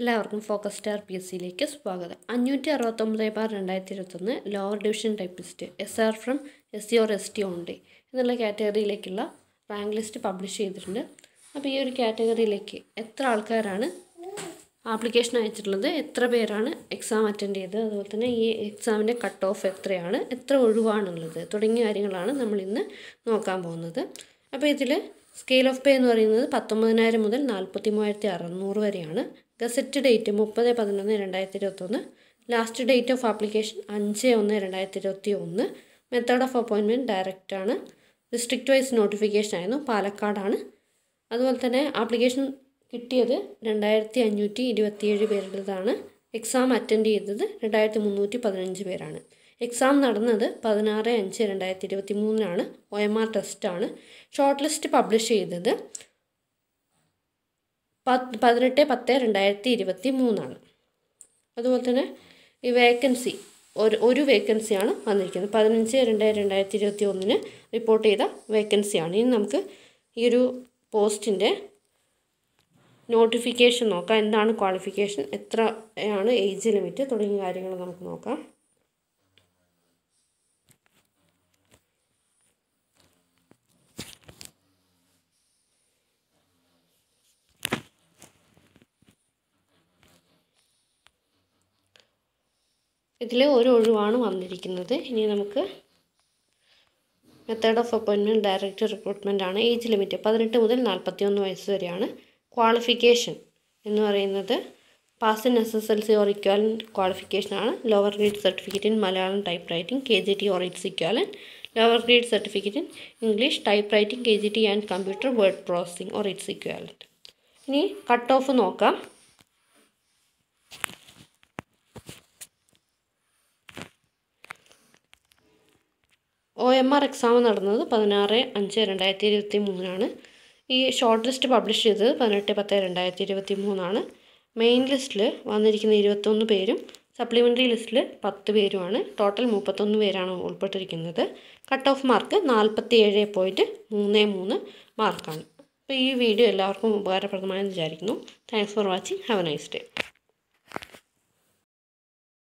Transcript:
എല്ലാവർക്കും focus star P S സിയിലേക്ക് സ്വാഗതം അഞ്ഞൂറ്റി അറുപത്തൊമ്പത് ബാർ രണ്ടായിരത്തി ഇരുപത്തൊന്ന് lower division typist S R from S C e or S T only എന്നുള്ള കാറ്റഗറിയിലേക്കുള്ള റാങ്ക് ലിസ്റ്റ് പബ്ലിഷ് ചെയ്തിട്ടുണ്ട് അപ്പോൾ ഈ ഒരു കാറ്റഗറിയിലേക്ക് എത്ര ആൾക്കാരാണ് ആപ്ലിക്കേഷൻ അയച്ചിട്ടുള്ളത് എത്ര പേരാണ് എക്സാം അറ്റൻഡ് ചെയ്തത് അതുപോലെ തന്നെ ഈ എക്സാമിൻ്റെ കട്ട് ഓഫ് എത്രയാണ് എത്ര ഒഴിവാണുള്ളത് തുടങ്ങിയ കാര്യങ്ങളാണ് നമ്മൾ ഇന്ന് നോക്കാൻ പോകുന്നത് അപ്പോൾ ഇതിൽ സ്കെയിൽ ഓഫ് പേ എന്ന് പറയുന്നത് പത്തൊമ്പതിനായിരം മുതൽ നാൽപ്പത്തി മൂവായിരത്തി അറുന്നൂറ് വരെയാണ് ഗസറ്റ് ഡേറ്റ് മുപ്പത് പതിനൊന്ന് രണ്ടായിരത്തി ഇരുപത്തൊന്ന് ലാസ്റ്റ് ഡേറ്റ് ഓഫ് ആപ്ലിക്കേഷൻ അഞ്ച് ഒന്ന് രണ്ടായിരത്തി ഇരുപത്തി ഒന്ന് മെത്തേഡ് ഓഫ് അപ്പോയിൻമെൻറ്റ് ഡയറക്റ്റ് ആണ് ഡിസ്ട്രിക്റ്റ് വൈസ് നോട്ടിഫിക്കേഷൻ ആയിരുന്നു പാലക്കാടാണ് അതുപോലെ തന്നെ ആപ്ലിക്കേഷൻ കിട്ടിയത് രണ്ടായിരത്തി അഞ്ഞൂറ്റി ഇരുപത്തിയേഴ് പേരുടേതാണ് എക്സാം അറ്റൻഡ് ചെയ്തത് രണ്ടായിരത്തി മുന്നൂറ്റി പതിനഞ്ച് പേരാണ് എക്സാം നടന്നത് പതിനാറ് അഞ്ച് രണ്ടായിരത്തി ഇരുപത്തി മൂന്നിനാണ് ഒ എം ആർ ടെസ്റ്റാണ് ഷോർട്ട് ലിസ്റ്റ് പബ്ലിഷ് ചെയ്തത് പതിനെട്ട് പത്ത് രണ്ടായിരത്തി ഇരുപത്തി മൂന്നാണ് അതുപോലെ തന്നെ ഈ വേക്കൻസി ഒരു ഒരു വേക്കൻസിയാണ് വന്നിരിക്കുന്നത് പതിനഞ്ച് രണ്ട് രണ്ടായിരത്തി ഇരുപത്തി ഒന്നിന് റിപ്പോർട്ട് ചെയ്ത വേക്കൻസിയാണ് ഇനി നമുക്ക് ഈ ഒരു പോസ്റ്റിൻ്റെ നോട്ടിഫിക്കേഷൻ നോക്കാം എന്താണ് ക്വാളിഫിക്കേഷൻ എത്രയാണ് ഏജ് ലിമിറ്റ് തുടങ്ങിയ കാര്യങ്ങൾ നമുക്ക് നോക്കാം ഇതിൽ ഒരു ഒഴിവാണ് വന്നിരിക്കുന്നത് ഇനി നമുക്ക് method of appointment direct recruitment ആണ് ഏജ് ലിമിറ്റ് പതിനെട്ട് മുതൽ ഒന്ന് വയസ്സ് വരെയാണ് ക്വാളിഫിക്കേഷൻ എന്ന് പറയുന്നത് pass in S S L C or equivalent ക്വാളിഫിക്കേഷനാണ് lower grade certificate in Malayalam typewriting K G T or its equivalent lower grade certificate in English typewriting K G T and computer word processing or its equivalent ഇനി cut off നോക്കാം O M R exam നടന്നത് പതിനാറ് അഞ്ച് രണ്ടായിരത്തി ഇരുപത്തി മൂന്നിനാണ് ഈ short shortlist publish ചെയ്തത് പതിനെട്ട് പത്ത് രണ്ടായിരത്തി ഇരുപത്തി മൂന്നാണ് മെയിൻ ലിസ്റ്റിൽ വന്നിരിക്കുന്ന ഇരുപത്തൊന്ന് പേരും സപ്ലിമെൻ്ററി ലിസ്റ്റിൽ പത്ത് പേരുമാണ് ടോട്ടൽ മുപ്പത്തൊന്ന് പേരാണ് ഉൾപ്പെട്ടിരിക്കുന്നത് കട്ട് ഓഫ് മാർക്ക് നാൽപ്പത്തി ഏഴ് പോയിൻറ്റ് മൂന്ന് മൂന്ന് മാർക്കാണ് അപ്പോൾ ഈ വീഡിയോ എല്ലാവർക്കും ഉപകാരപ്രദമായെന്ന് വിചാരിക്കുന്നു thanks for watching have a nice day